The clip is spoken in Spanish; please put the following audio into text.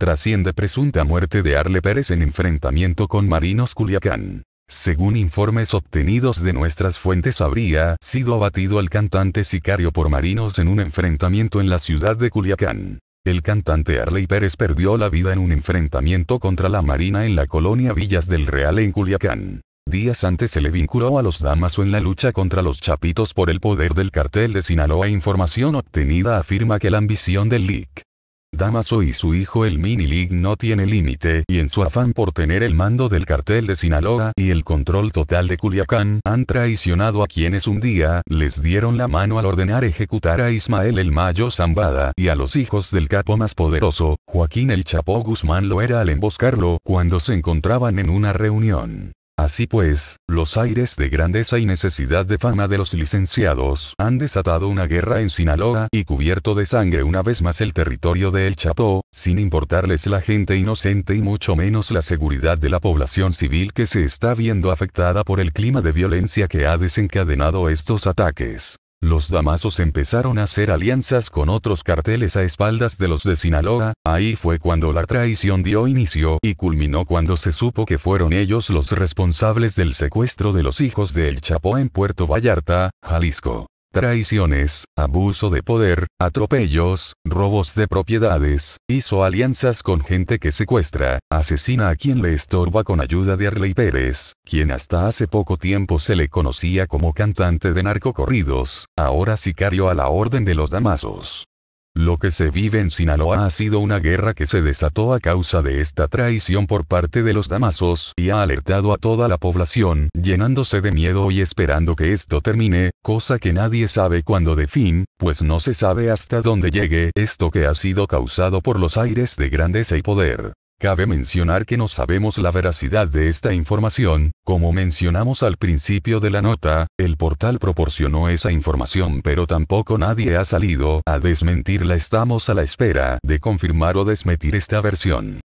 Trasciende presunta muerte de Arle Pérez en enfrentamiento con Marinos Culiacán. Según informes obtenidos de nuestras fuentes habría sido abatido el cantante sicario por marinos en un enfrentamiento en la ciudad de Culiacán. El cantante Arley Pérez perdió la vida en un enfrentamiento contra la Marina en la colonia Villas del Real en Culiacán. Días antes se le vinculó a los Damaso en la lucha contra los Chapitos por el poder del cartel de Sinaloa. Información obtenida afirma que la ambición del LIC Damaso y su hijo el Mini League no tiene límite y en su afán por tener el mando del cartel de Sinaloa y el control total de Culiacán han traicionado a quienes un día les dieron la mano al ordenar ejecutar a Ismael el Mayo Zambada y a los hijos del capo más poderoso, Joaquín el Chapo Guzmán lo era al emboscarlo cuando se encontraban en una reunión. Así pues, los aires de grandeza y necesidad de fama de los licenciados han desatado una guerra en Sinaloa y cubierto de sangre una vez más el territorio de El Chapo, sin importarles la gente inocente y mucho menos la seguridad de la población civil que se está viendo afectada por el clima de violencia que ha desencadenado estos ataques. Los damasos empezaron a hacer alianzas con otros carteles a espaldas de los de Sinaloa, ahí fue cuando la traición dio inicio y culminó cuando se supo que fueron ellos los responsables del secuestro de los hijos del Chapo en Puerto Vallarta, Jalisco traiciones, abuso de poder, atropellos, robos de propiedades, hizo alianzas con gente que secuestra, asesina a quien le estorba con ayuda de Arley Pérez, quien hasta hace poco tiempo se le conocía como cantante de narcocorridos, ahora sicario a la orden de los damasos. Lo que se vive en Sinaloa ha sido una guerra que se desató a causa de esta traición por parte de los damasos y ha alertado a toda la población, llenándose de miedo y esperando que esto termine, cosa que nadie sabe cuándo de fin, pues no se sabe hasta dónde llegue esto que ha sido causado por los aires de grandeza y poder. Cabe mencionar que no sabemos la veracidad de esta información, como mencionamos al principio de la nota, el portal proporcionó esa información pero tampoco nadie ha salido a desmentirla. Estamos a la espera de confirmar o desmentir esta versión.